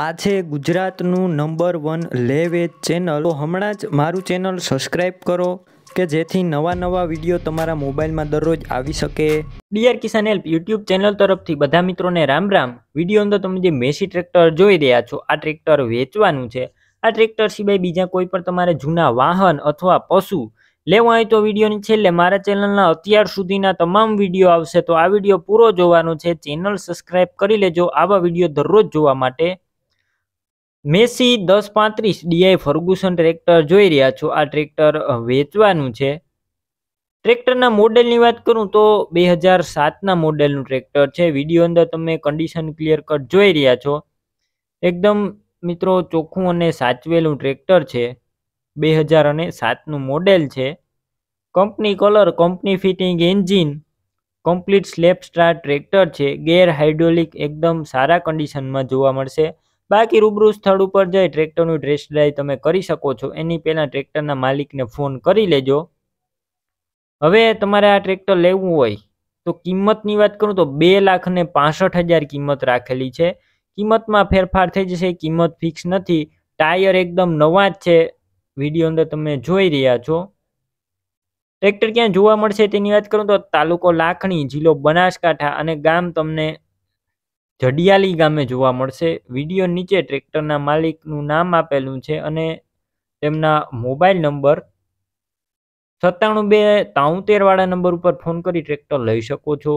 આ છે ગુજરાતનું નંબર વન લેવેજ ચેનલ તો હમણાં જ મારું ચેનલ સબસ્ક્રાઈબ કરો કે જેથી નવા નવા વિડીયો તમારા મોબાઈલમાં દરરોજ આવી શકે DR Kisan help YouTube channel તરફથી બધા મિત્રોને રામ રામ વિડીયો અંદર તમે જે મેસી ટ્રેક્ટર જોઈ રહ્યા છો આ ટ્રેક્ટર વેચવાનું છે આ ટ્રેક્ટર સિવાય બીજા કોઈ પણ તમારે જૂના વાહન અથવા પશુ લેવા હોય તો વિડીયોની છેલ્લે મારા ચેનલના અત્યાર સુધીના તમામ વિડીયો આવશે તો આ વિડીયો પૂરો જોવાનો છે ચેનલ સબસ્ક્રાઈબ કરી લેજો આવા વિડીયો દરરોજ જોવા માટે મેસી દસ પાંત્રીસ ડીઆઈ ફર્ગુસન ટ્રેક્ટર જોઈ રહ્યા છો આ ટ્રેક્ટર વેચવાનું છે ટ્રેક્ટરના મોડેલની વાત કરું તો બે હજાર સાતના મોડેલનું ટ્રેક્ટર છે વિડીયો અંદર તમે કન્ડિશન ક્લિયર કટ જોઈ રહ્યા છો એકદમ મિત્રો ચોખ્ખું અને સાચવેલું ટ્રેક્ટર છે બે હજાર અને સાતનું મોડેલ છે company colour company fitting engine complete સ્લેપ સ્ટાર ટ્રેક્ટર છે ગેર હાઇડ્રોલિક એકદમ સારા કન્ડિશનમાં જોવા મળશે બાકી રૂબરૂ સ્થળ ઉપર જઈ ટ્રેક્ટરનું ટેસ્ટ ડ્રાઈવ તમે કરી શકો છો એની પહેલાં ટ્રેક્ટરના માલિકને ફોન કરી લેજો હવે તમારે આ ટ્રેક્ટર લેવું હોય તો કિંમતની વાત કરું તો બે લાખ ને હજાર કિંમત રાખેલી છે કિંમતમાં ફેરફાર થઈ જશે કિંમત ફિક્સ નથી ટાયર એકદમ નવા જ છે વિડીયો અંદર તમે જોઈ રહ્યા છો ટ્રેક્ટર ક્યાં જોવા મળશે તેની વાત કરું તો તાલુકો લાખણી જિલ્લો બનાસકાંઠા અને ગામ તમને જડિયાલી ગામે જોવા મળશે વિડીયો નીચે ટ્રેક્ટરના માલિકનું નામ આપેલું છે અને તેમના મોબાઈલ નંબર સત્તાણું બે તાઉતેર વાળા નંબર ઉપર ફોન કરી ટ્રેક્ટર લઈ શકો છો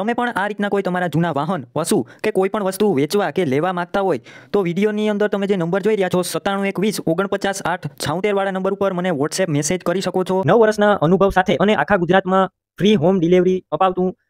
તમે પણ આ રીતના કોઈ તમારા જૂના વાહન વસુ કે કોઈ પણ વસ્તુ વેચવા કે લેવા માંગતા હોય તો વિડીયોની અંદર તમે જે નંબર જોઈ રહ્યા છો સત્તાણું એક વીસ ઓગણપચાસ આઠ છાઉતેર વાળા નંબર ઉપર મને વોટ્સએપ મેસેજ કરી શકો છો નવ વર્ષના અનુભવ સાથે અને આખા ગુજરાતમાં ફ્રી હોમ ડિલિવરી અપાવતું